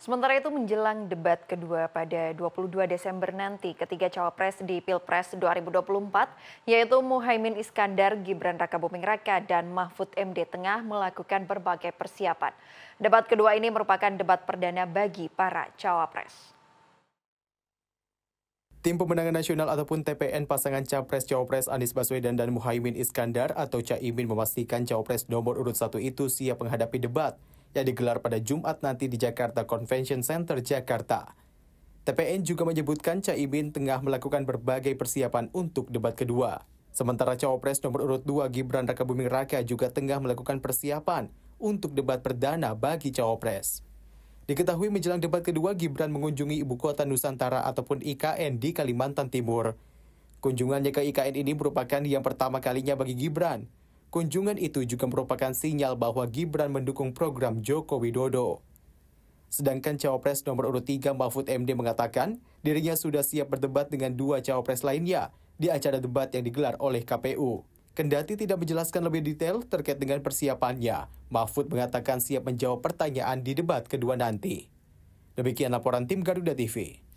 Sementara itu menjelang debat kedua pada 22 Desember nanti ketiga cawapres di Pilpres 2024 yaitu Muhaimin Iskandar, Gibran Raka Buming Raka dan Mahfud MD tengah melakukan berbagai persiapan. Debat kedua ini merupakan debat perdana bagi para cawapres. Tim Pemenangan Nasional ataupun TPN pasangan Capres-Cawapres Anies Baswedan dan Muhaimin Iskandar atau Caimin memastikan Cawapres nomor urut satu itu siap menghadapi debat yang digelar pada Jumat nanti di Jakarta Convention Center, Jakarta. TPN juga menyebutkan Caimin tengah melakukan berbagai persiapan untuk debat kedua. Sementara cawapres nomor urut 2 Gibran Rakabuming Raka juga tengah melakukan persiapan untuk debat perdana bagi cawapres. Diketahui menjelang debat kedua Gibran mengunjungi ibu kota Nusantara ataupun IKN di Kalimantan Timur. Kunjungannya ke IKN ini merupakan yang pertama kalinya bagi Gibran Kunjungan itu juga merupakan sinyal bahwa Gibran mendukung program Joko Widodo. Sedangkan cawapres nomor urut 3 Mahfud MD mengatakan dirinya sudah siap berdebat dengan dua cawapres lainnya di acara debat yang digelar oleh KPU. Kendati tidak menjelaskan lebih detail terkait dengan persiapannya, Mahfud mengatakan siap menjawab pertanyaan di debat kedua nanti. Demikian laporan tim Garuda TV.